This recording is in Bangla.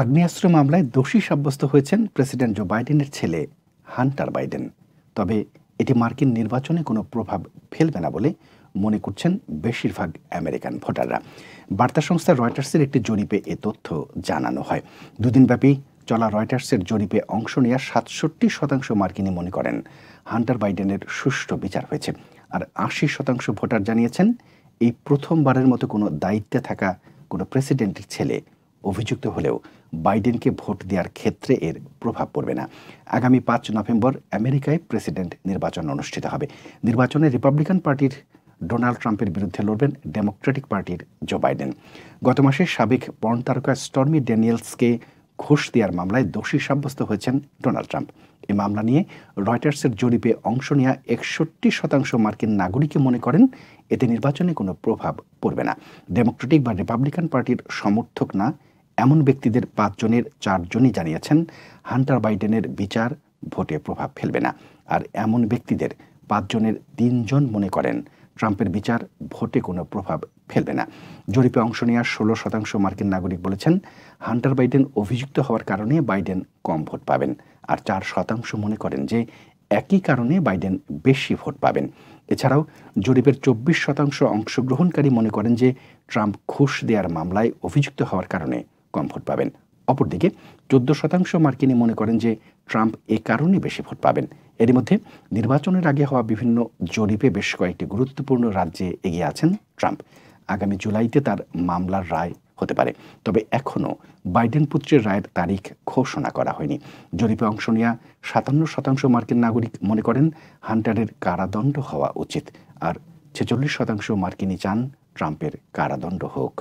আগ্নেয়াস্ত্র মামলায় দোষী সাব্যস্ত হয়েছেন প্রেসিডেন্ট জো বাইডেনের ছেলে হান্টার বাইডেন তবে এটি মার্কিন নির্বাচনে কোনো প্রভাব ফেলবে না বলে মনে করছেন বেশিরভাগ আমেরিকান ভোটাররা বার্তা সংস্থা রয়টার্সের একটি জরিপে এ তথ্য জানানো হয় দুদিনব্যাপী চলা রয়টার্সের জরিপে অংশ নেওয়া সাতষট্টি শতাংশ মার্কিনি মনে করেন হান্টার বাইডেনের সুষ্ঠু বিচার হয়েছে আর আশি শতাংশ ভোটার জানিয়েছেন এই প্রথমবারের মতো কোনো দায়িত্বে থাকা কোনো প্রেসিডেন্টের ছেলে অভিযুক্ত হলেও বাইডেনকে ভোট দেওয়ার ক্ষেত্রে এর প্রভাব পড়বে না আগামী পাঁচ নভেম্বর আমেরিকায় প্রেসিডেন্ট নির্বাচন অনুষ্ঠিত হবে নির্বাচনে রিপাবলিকান পার্টির ডোনাল্ড ট্রাম্পের বিরুদ্ধে লড়বেন ডেমোক্রেটিক পার্টির জো বাইডেন গত মাসে সাবেক পর্ন তারকা স্টর্মি ড্যানিয়েলসকে ঘুষ দেওয়ার মামলায় দোষী সাব্যস্ত হয়েছেন ডোনাল্ড ট্রাম্প এ মামলা নিয়ে রয়টার্সের জরিপে অংশ নেওয়া একষট্টি শতাংশ মার্কিন নাগরিকই মনে করেন এতে নির্বাচনে কোনো প্রভাব পড়বে না ডেমোক্রেটিক বা রিপাবলিকান পার্টির সমর্থক না এমন ব্যক্তিদের পাঁচজনের চারজনই জানিয়েছেন হান্টার বাইডেনের বিচার ভোটে প্রভাব ফেলবে না আর এমন ব্যক্তিদের পাঁচজনের তিনজন মনে করেন ট্রাম্পের বিচার ভোটে কোনো প্রভাব ফেলবে না জরিপে অংশ নেওয়া ষোলো শতাংশ মার্কিন নাগরিক বলেছেন হান্টার বাইডেন অভিযুক্ত হওয়ার কারণে বাইডেন কম ভোট পাবেন আর চার শতাংশ মনে করেন যে একই কারণে বাইডেন বেশি ভোট পাবেন এছাড়াও জরিপের চব্বিশ শতাংশ অংশগ্রহণকারী মনে করেন যে ট্রাম্প ঘুষ দেওয়ার মামলায় অভিযুক্ত হওয়ার কারণে কমফোর্ট পাবেন অপরদিকে চোদ্দ শতাংশ মার্কিনি মনে করেন যে ট্রাম্প এ কারণে বেশি ভোট পাবেন এর মধ্যে নির্বাচনের আগে হওয়া বিভিন্ন জরিপে বেশ কয়েকটি গুরুত্বপূর্ণ রাজ্যে এগিয়ে আছেন ট্রাম্প আগামী জুলাইতে তার মামলার রায় হতে পারে তবে এখনও বাইডেন পুত্রের রায়ের তারিখ ঘোষণা করা হয়নি জরিপে অংশ নেওয়া সাতান্ন শতাংশ মার্কিন নাগরিক মনে করেন হান্টারের কারাদণ্ড হওয়া উচিত আর ছেচল্লিশ শতাংশ মার্কিনি চান ট্রাম্পের কারাদণ্ড হোক